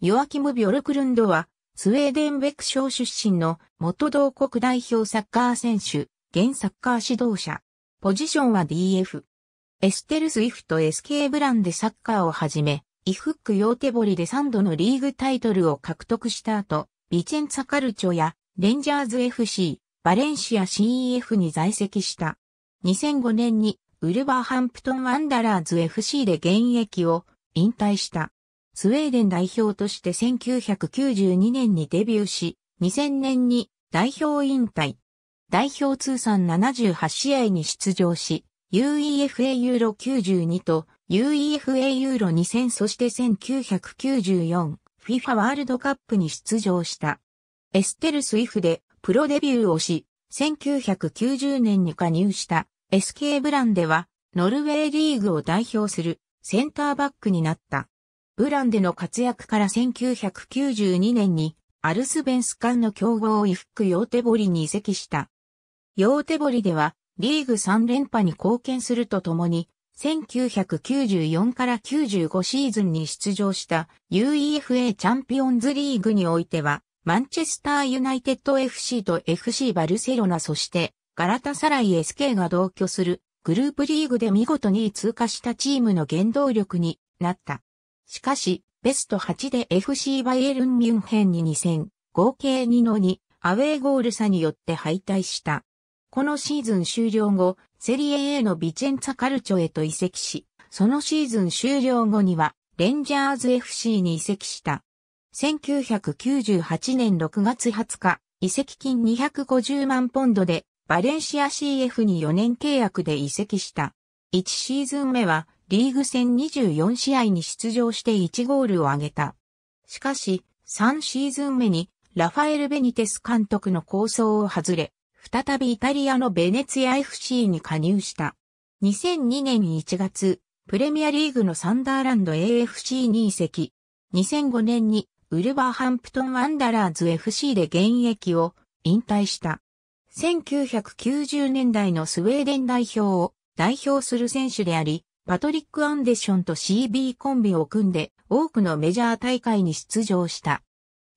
ヨアキム・ビョルクルンドは、スウェーデンベクショー出身の元同国代表サッカー選手、現サッカー指導者。ポジションは DF。エステルスイフト SK ブランでサッカーをはじめ、イフックヨーテボリで3度のリーグタイトルを獲得した後、ビチェンツァカルチョやレンジャーズ FC、バレンシア CEF に在籍した。2005年にウルバーハンプトンワンダラーズ FC で現役を引退した。スウェーデン代表として1992年にデビューし、2000年に代表引退。代表通算78試合に出場し、UEFA ユーロ92と UEFA ユーロ2000そして1994 FIFA ワールドカップに出場した。エステルスイフでプロデビューをし、1990年に加入した SK ブランではノルウェーリーグを代表するセンターバックになった。ブランでの活躍から1992年にアルスベンス間の強豪を衣服ヨーテボリに移籍した。ヨーテボリではリーグ3連覇に貢献するとともに、1994から95シーズンに出場した UEFA チャンピオンズリーグにおいては、マンチェスターユナイテッド FC と FC バルセロナそしてガラタサライ SK が同居するグループリーグで見事に通過したチームの原動力になった。しかし、ベスト8で FC バイエルン・ミュンヘンに2戦、合計2の2、アウェーゴール差によって敗退した。このシーズン終了後、セリエ A のビチェンツァカルチョへと移籍し、そのシーズン終了後には、レンジャーズ FC に移籍した。1998年6月20日、移籍金250万ポンドで、バレンシア CF に4年契約で移籍した。1シーズン目は、リーグ戦24試合に出場して1ゴールを挙げた。しかし、3シーズン目にラファエル・ベニテス監督の構想を外れ、再びイタリアのベネツィア FC に加入した。2002年1月、プレミアリーグのサンダーランド AFC に移籍。2005年にウルバーハンプトン・ワンダラーズ FC で現役を引退した。1990年代のスウェーデン代表を代表する選手であり、パトリック・アンデションと CB コンビを組んで多くのメジャー大会に出場した。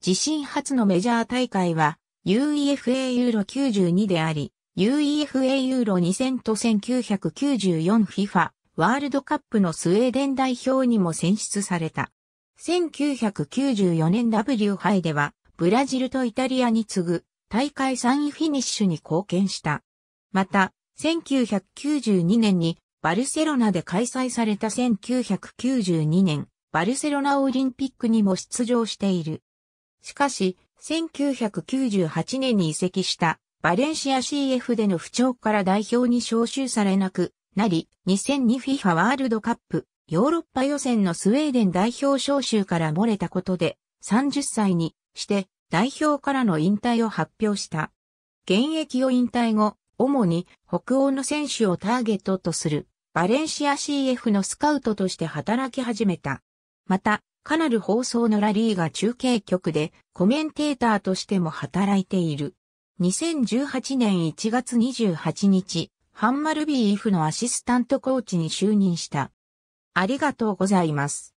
自身初のメジャー大会は UEFA ユーロ92であり、UEFA ユーロ2000と 1994FIFA ワールドカップのスウェーデン代表にも選出された。1994年 W 杯ではブラジルとイタリアに次ぐ大会3位フィニッシュに貢献した。また、1992年にバルセロナで開催された1992年、バルセロナオリンピックにも出場している。しかし、1998年に移籍したバレンシア CF での不調から代表に招集されなくなり、2002FIFA ワールドカップヨーロッパ予選のスウェーデン代表招集から漏れたことで、30歳にして代表からの引退を発表した。現役を引退後、主に北欧の選手をターゲットとするバレンシア CF のスカウトとして働き始めた。また、カナル放送のラリーが中継局でコメンテーターとしても働いている。2018年1月28日、ハンマルビーフのアシスタントコーチに就任した。ありがとうございます。